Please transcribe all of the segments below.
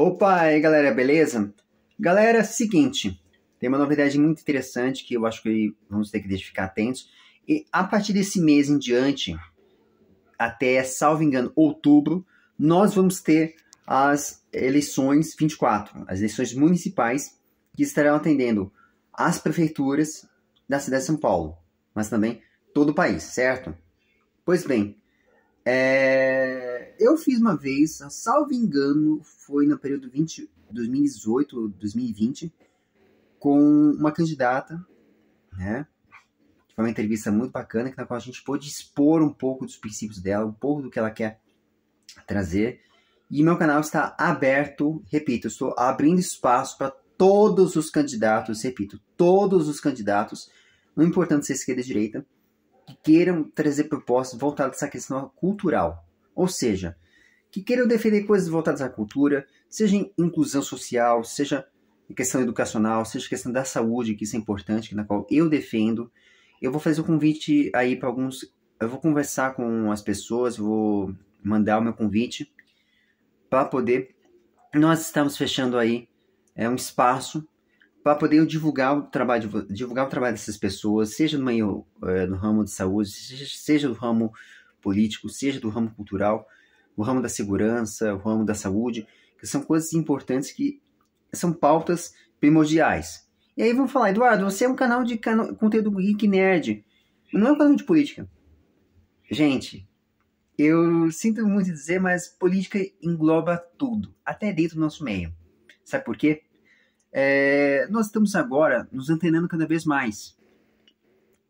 Opa, aí galera, beleza? Galera, seguinte, tem uma novidade muito interessante que eu acho que vamos ter que ficar atentos. E a partir desse mês em diante, até, salvo engano, outubro, nós vamos ter as eleições 24, as eleições municipais que estarão atendendo as prefeituras da cidade de São Paulo, mas também todo o país, certo? Pois bem, é, eu fiz uma vez, salvo engano, foi no período 20, 2018 2020, com uma candidata, né? Foi uma entrevista muito bacana, na qual a gente pôde expor um pouco dos princípios dela, um pouco do que ela quer trazer. E meu canal está aberto, repito, estou abrindo espaço para todos os candidatos, repito, todos os candidatos, não importa se é esquerda ou direita, que queiram trazer propostas voltadas à questão cultural. Ou seja, que queiram defender coisas voltadas à cultura, seja inclusão social, seja questão educacional, seja questão da saúde, que isso é importante, na qual eu defendo. Eu vou fazer o um convite aí para alguns. Eu vou conversar com as pessoas, vou mandar o meu convite para poder. Nós estamos fechando aí é, um espaço para poder divulgar o trabalho divulgar o trabalho dessas pessoas, seja no, meio, eh, no ramo de saúde, seja no ramo político, seja do ramo cultural, o ramo da segurança, o ramo da saúde, que são coisas importantes que são pautas primordiais. E aí vamos falar, Eduardo, você é um canal de cano, conteúdo geek nerd, não é um canal de política. Gente, eu sinto muito dizer, mas política engloba tudo, até dentro do nosso meio. Sabe por quê? é, nós estamos agora nos antenando cada vez mais.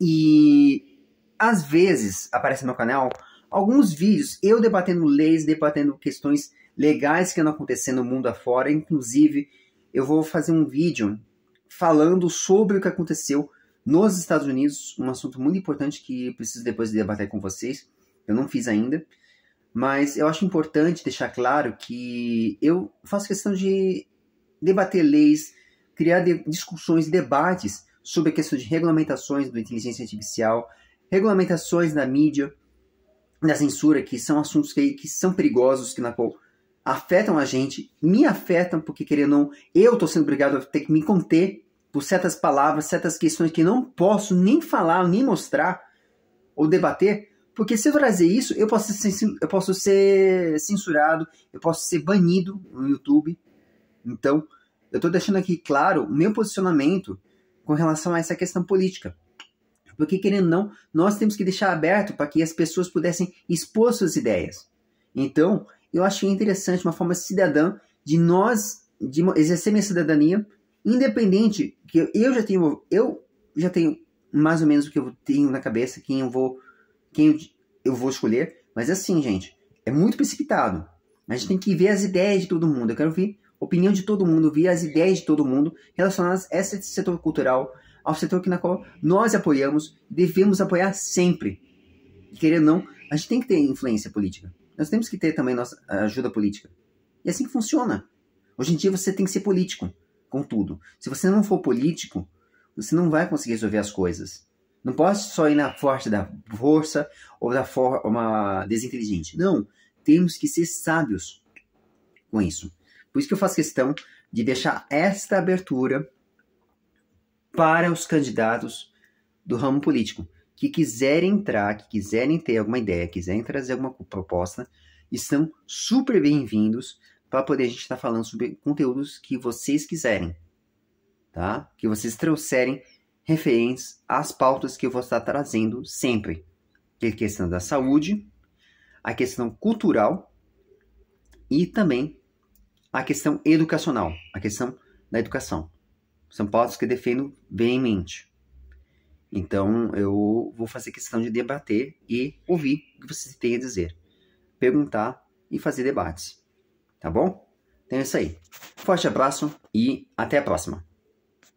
E às vezes aparece no meu canal alguns vídeos eu debatendo leis, debatendo questões legais que andam acontecendo no mundo afora. Inclusive, eu vou fazer um vídeo falando sobre o que aconteceu nos Estados Unidos, um assunto muito importante que preciso depois debater com vocês. Eu não fiz ainda, mas eu acho importante deixar claro que eu faço questão de debater leis, criar de, discussões e debates sobre a questão de regulamentações da inteligência artificial, regulamentações na mídia, na censura, que são assuntos que, que são perigosos, que na qual afetam a gente, me afetam, porque querendo ou não, eu estou sendo obrigado a ter que me conter por certas palavras, certas questões que não posso nem falar, nem mostrar ou debater, porque se eu trazer isso, eu posso ser, eu posso ser censurado, eu posso ser banido no YouTube, então, eu estou deixando aqui claro o meu posicionamento com relação a essa questão política. Porque, querendo ou não, nós temos que deixar aberto para que as pessoas pudessem expor suas ideias. Então, eu achei interessante uma forma cidadã de nós de exercer minha cidadania, independente que eu já tenho eu já tenho mais ou menos o que eu tenho na cabeça, quem eu vou quem eu, eu vou escolher, mas assim, gente, é muito precipitado. A gente tem que ver as ideias de todo mundo. Eu quero ver opinião de todo mundo, ouvir as ideias de todo mundo relacionadas a esse setor cultural, ao setor que na qual nós apoiamos, devemos apoiar sempre. Querendo ou não, a gente tem que ter influência política. Nós temos que ter também nossa ajuda política. E é assim que funciona. Hoje em dia você tem que ser político, contudo. Se você não for político, você não vai conseguir resolver as coisas. Não posso só ir na força da força ou da forma desinteligente. Não, temos que ser sábios com isso. Por isso que eu faço questão de deixar esta abertura para os candidatos do ramo político que quiserem entrar, que quiserem ter alguma ideia, quiserem trazer alguma proposta, estão super bem-vindos para poder a gente estar tá falando sobre conteúdos que vocês quiserem, tá? Que vocês trouxerem referentes às pautas que eu vou estar trazendo sempre, é a questão da saúde, a questão cultural e também a questão educacional, a questão da educação. São pontos que defendo veemente. Então, eu vou fazer questão de debater e ouvir o que você tem a dizer. Perguntar e fazer debates. Tá bom? Então é isso aí. Forte abraço e até a próxima.